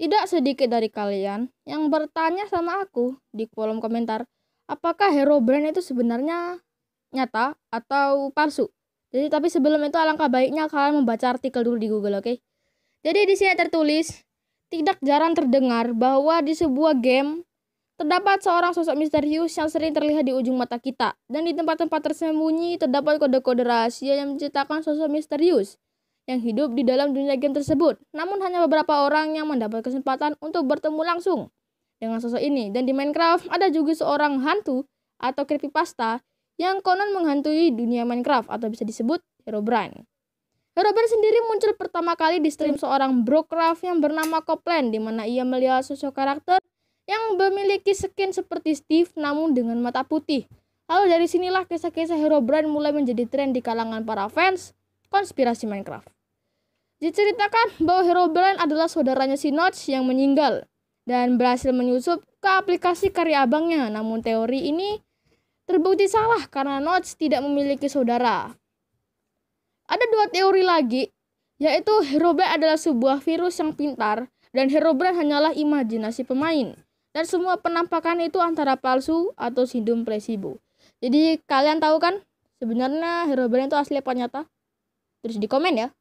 Tidak sedikit dari kalian yang bertanya sama aku di kolom komentar, apakah Hero Brand itu sebenarnya nyata atau palsu? Jadi tapi sebelum itu alangkah baiknya kalian membaca artikel dulu di Google, oke? Okay? Jadi di sini tertulis, tidak jarang terdengar bahwa di sebuah game terdapat seorang sosok misterius yang sering terlihat di ujung mata kita dan di tempat-tempat tersembunyi terdapat kode-kode rahasia yang menciptakan sosok misterius yang hidup di dalam dunia game tersebut. Namun hanya beberapa orang yang mendapat kesempatan untuk bertemu langsung dengan sosok ini. Dan di Minecraft ada juga seorang hantu atau creepypasta yang konon menghantui dunia Minecraft atau bisa disebut Herobrine. Herobrine sendiri muncul pertama kali di stream seorang brocraft yang bernama Copland di mana ia melihat sosok karakter yang memiliki skin seperti Steve namun dengan mata putih. Lalu dari sinilah kisah-kisah Herobrine mulai menjadi tren di kalangan para fans konspirasi Minecraft. Diceritakan bahwa Herobrine adalah saudaranya si Notch yang meninggal dan berhasil menyusup ke aplikasi karya abangnya. Namun teori ini terbukti salah karena Notch tidak memiliki saudara. Ada dua teori lagi, yaitu Herobrine adalah sebuah virus yang pintar dan Herobrine hanyalah imajinasi pemain. Dan semua penampakan itu antara palsu atau sindrom placebo. Jadi kalian tahu kan sebenarnya Herobrine itu asli apa nyata? Terus di komen ya.